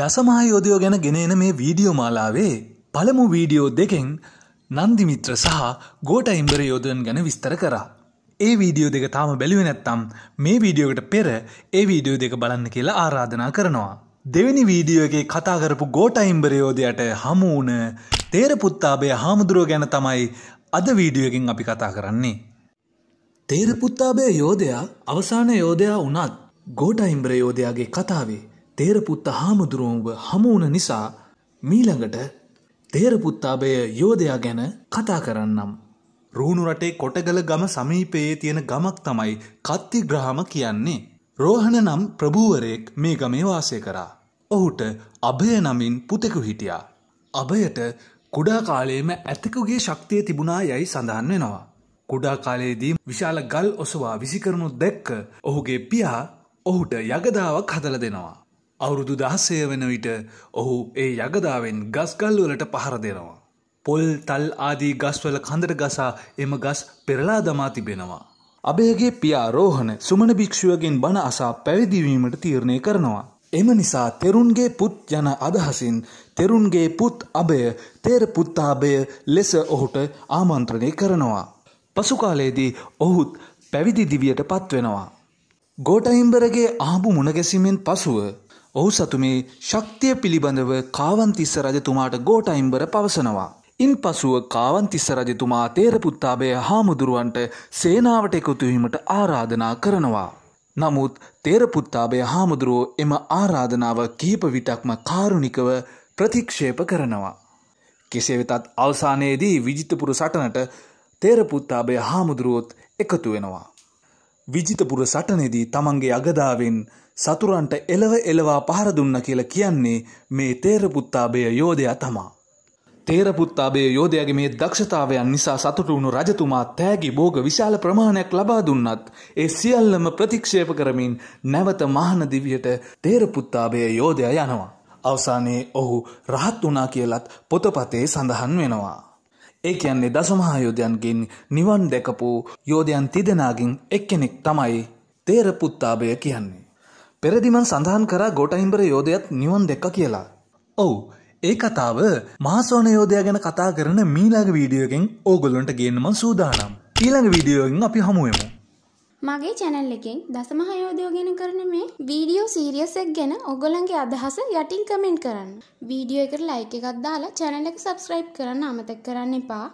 දසමහයෝදයෝ ගැන ගෙනන මේ වීඩියෝ මාලාවේ පළමු වීඩියෝ දෙකෙන් නන්දිමිත්‍ර සහ ගෝට ඉම්බර යෝධයන් ගැන විස්තර කරා. ඒ වීඩියෝ දෙක තාම බැලිව නැත්තම් මේ වීඩියෝකට පෙර ඒ වීඩියෝ දෙක බලන්න කියලා ආරාධනා කරනවා. දෙවැනි වීඩියෝ එකේ කතා කරපු ගෝට ඉම්බරයෝධයට හමුවන තේරපුත්තාබය හාමුදුරුව ගැන තමයි අද වීඩියෝකින් අපි කතා කරන්නේ. තේරපුත්තාබය යෝධයා අවසාන යෝධයා වනත් ගෝට ඉම්බ්‍රයෝධයාගේ කතාවේ තේරපුත්ත හාමුදුරුවන්ව හමුවන නිසා මීළඟට තේරපුත්තාබය යෝධයා ගැන කතා කරන්නම්. රුණු රටේ කොටගල ගම සමීපයේ තියෙන ගමක් තමයි කත්ති ග්‍රහම කියන්නේ. රෝහණ නම් ප්‍රභූවරයෙක් මේ ගමේ වාසය කරා. ඔහුට අභය නමින් පුතෙකු හිටියා. අභයට කුඩා කාලයේම ඇතෙකුගේ ශක්තිය තිබුණා යැයි සඳහන් වෙනවා. කුඩා කාලයේදී විශාල ගල් ඔසවා විසිකරනු දැක්ක ඔහුගේ පියා ඔහුට යගදාවක් හදල දෙනවා. අවුරුදු දහසය වෙන විට ඔහු ඒ යගදාවෙන් ගස්ගල්වලට පහර දෙනවා. පොල් තල් ආදී ගස්වල කඳට ගසා එම ගස් පෙරලා දමා තිබෙනවා. අබේගේ පියා රෝහණ සුමන භික්‍ෂුවගෙන් බණ අසා පැවිදිවීමට තීරණය කරනවා. එම නිසා තෙරුන්ගේ පුත් යන අදහසින් තෙරුන්ගේ පුත් අභය තේර පුත්තාභය ලෙස ඔහුට ආමන්ත්‍රණය කරනවා. පසුකාලයේදී ඔහුත් පැවිදිදිවියට පත්වෙනවා. ගෝටයිම්බරගේ ආබු මුණගැසීමෙන් පසුව ඔහු සතු මේ ශක්තිය පිළිබඳව කාවන්තිස්ස රජතුමාට ගෝටයිම්බර පවසනවා. ඉන් පසුව කාවන්තිස්ස රජතුමා තේරපුත්තාබය හාමුදුරුවන්ට සේනාවට එකතුවීමට ආරාධනා කරනවා. නමුත් තේරපුත්තාබය හාමුදුරුවෝ එම ආරාධනාව කීප විටක්ම කාරුණිකව ප්‍රතික්ෂේප කරනවා. කෙසේ වෙතත් අවසානයේදී විජිතපුර සටනට තේරපුත්තාබය හාමුදුරුවොත් එකතු වෙනවා. විජිතපුර සටනෙදී තමන්ගේ අගදාවෙන් සතුරන්ට එලව එලවා පහර දුන්න කියලා කියන්නේ මේ තේරපුත්තාබය යෝධයා තමා. තේරපුත්තාබේ යෝධයාගේ මේ දක්ෂතාවයන් නිසා සතුට වුණු රජතුමා තෑගි බෝග විශාල ප්‍රමාණයක් ලබා දුන්නත් ඒ සියල්ලම ප්‍රතික්ෂේප කරමින් නැවත මහන දිවියට තේරපුත්තාබය යෝධයා යනවා. අවසානයේ ඔහු රහත් වනා කියලත් පොතපතේ සඳහන් වෙනවා. ඒ කියන්නේ දසමහායෝධයන්ගෙන් නිවන් දැකපු යෝධයන් තිදෙනගින් එක්කෙනෙක් තමයි තේරපුත්තාබය කියන්නේ. පෙරදිමන් සඳහන් කරා ගෝටයිම්බර යෝධයත් නිවන් දෙක්ක කියලා. ඔවු ඒ කතාව මාසෝන යෝධය ගැන කතා කරන මීලාග වීඩියෝගෙන් ඕගොල්ලොන්ට ගේන්නම සූදානම් ඊළඟ වීඩියෝගෙන් අපි හමුවමු. මගේ චැනල් එකෙන් දසමහයෝදයෝ ගෙන කරන මේ වීඩියෝ සීරියසෙක් ගැන ඔගොලන්ගේ අදහස යටින් කමෙන්ට් කරන්න. වීඩියෝ එකට ලයික එකත් දාලා චැනල එක සබස්ක්‍රයිබ් කරන්න අමතක් කරන්න එපා